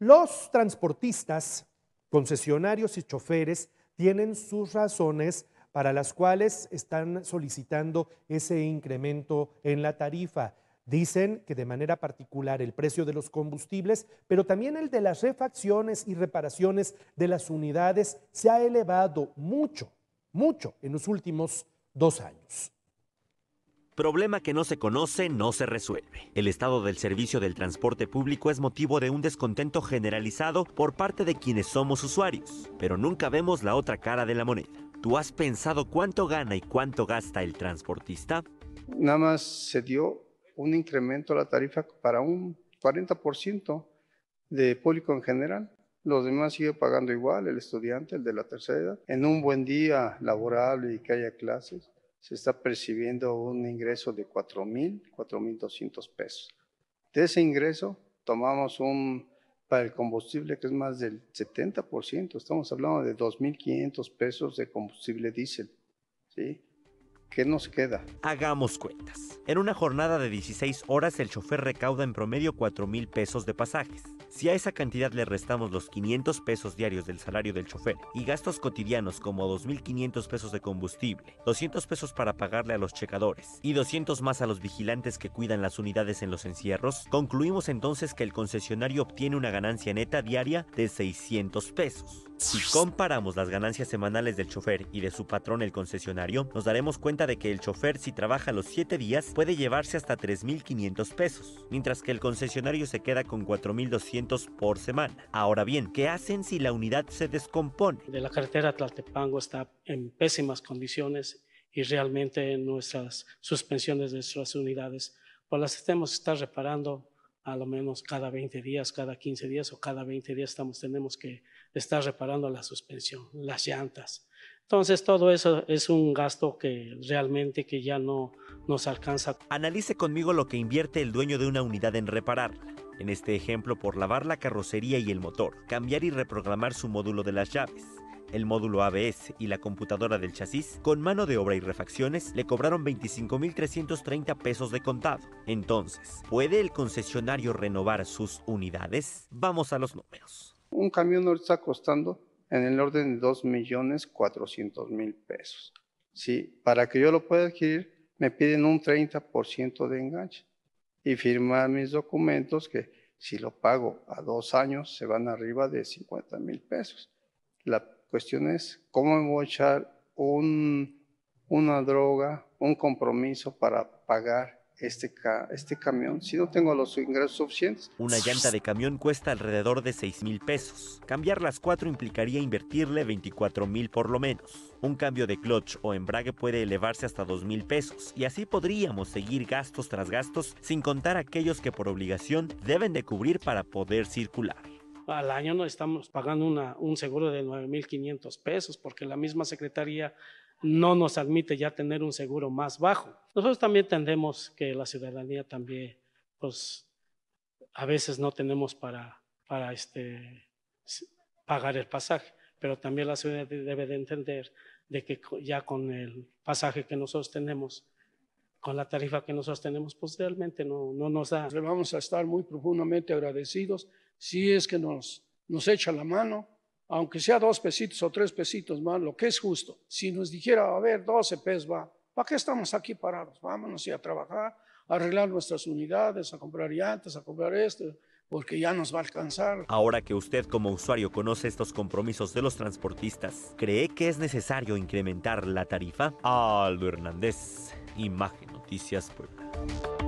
Los transportistas, concesionarios y choferes tienen sus razones para las cuales están solicitando ese incremento en la tarifa. Dicen que de manera particular el precio de los combustibles, pero también el de las refacciones y reparaciones de las unidades se ha elevado mucho, mucho en los últimos dos años. Problema que no se conoce no se resuelve. El estado del servicio del transporte público es motivo de un descontento generalizado por parte de quienes somos usuarios, pero nunca vemos la otra cara de la moneda. ¿Tú has pensado cuánto gana y cuánto gasta el transportista? Nada más se dio un incremento a la tarifa para un 40% de público en general. Los demás siguen pagando igual, el estudiante, el de la tercera edad. En un buen día laborable y que haya clases, se está percibiendo un ingreso de 4.000, 4.200 pesos. De ese ingreso tomamos un, para el combustible que es más del 70%, estamos hablando de 2.500 pesos de combustible diésel, ¿sí? ¿Qué nos queda? Hagamos cuentas. En una jornada de 16 horas, el chofer recauda en promedio 4 mil pesos de pasajes. Si a esa cantidad le restamos los 500 pesos diarios del salario del chofer y gastos cotidianos como 2.500 pesos de combustible, 200 pesos para pagarle a los checadores y 200 más a los vigilantes que cuidan las unidades en los encierros, concluimos entonces que el concesionario obtiene una ganancia neta diaria de 600 pesos. Si comparamos las ganancias semanales del chofer y de su patrón el concesionario, nos daremos cuenta de que el chofer si trabaja los 7 días puede llevarse hasta 3.500 pesos, mientras que el concesionario se queda con 4.200 por semana. Ahora bien, ¿qué hacen si la unidad se descompone? De la carretera Tlaltepango está en pésimas condiciones y realmente nuestras suspensiones de nuestras unidades pues las tenemos que estar reparando a lo menos cada 20 días, cada 15 días o cada 20 días tenemos que estar reparando la suspensión, las llantas. Entonces todo eso es un gasto que realmente que ya no nos alcanza. Analice conmigo lo que invierte el dueño de una unidad en repararla en este ejemplo por lavar la carrocería y el motor, cambiar y reprogramar su módulo de las llaves, el módulo ABS y la computadora del chasis, con mano de obra y refacciones, le cobraron 25.330 pesos de contado. Entonces, ¿puede el concesionario renovar sus unidades? Vamos a los números. Un camión nos está costando en el orden de 2.400.000 pesos. Sí, para que yo lo pueda adquirir, me piden un 30% de enganche y firmar mis documentos que si lo pago a dos años se van arriba de 50 mil pesos. La cuestión es cómo me voy a echar un, una droga, un compromiso para pagar este, este camión. Si no tengo los ingresos suficientes. Una llanta de camión cuesta alrededor de 6 mil pesos. Cambiar las cuatro implicaría invertirle 24 mil por lo menos. Un cambio de clutch o embrague puede elevarse hasta 2 mil pesos y así podríamos seguir gastos tras gastos sin contar aquellos que por obligación deben de cubrir para poder circular al año no estamos pagando una, un seguro de 9.500 pesos porque la misma secretaría no nos admite ya tener un seguro más bajo. Nosotros también entendemos que la ciudadanía también, pues, a veces no tenemos para, para este, pagar el pasaje, pero también la ciudadanía debe de entender de que ya con el pasaje que nosotros tenemos, con la tarifa que nosotros tenemos, pues realmente no, nos da. Le vamos a estar muy profundamente agradecidos si es que nos, nos echa la mano aunque sea dos pesitos o tres pesitos más, lo que es justo. Si nos dijera, a ver, 12 pesos va, ¿para qué estamos aquí parados? Vámonos y a trabajar, a arreglar nuestras unidades, a comprar llantas, a comprar esto, porque ya nos va a alcanzar. Ahora que usted como usuario conoce estos compromisos de los transportistas, ¿cree que es necesario incrementar la tarifa? Aldo Hernández, Imagen Noticias Puebla.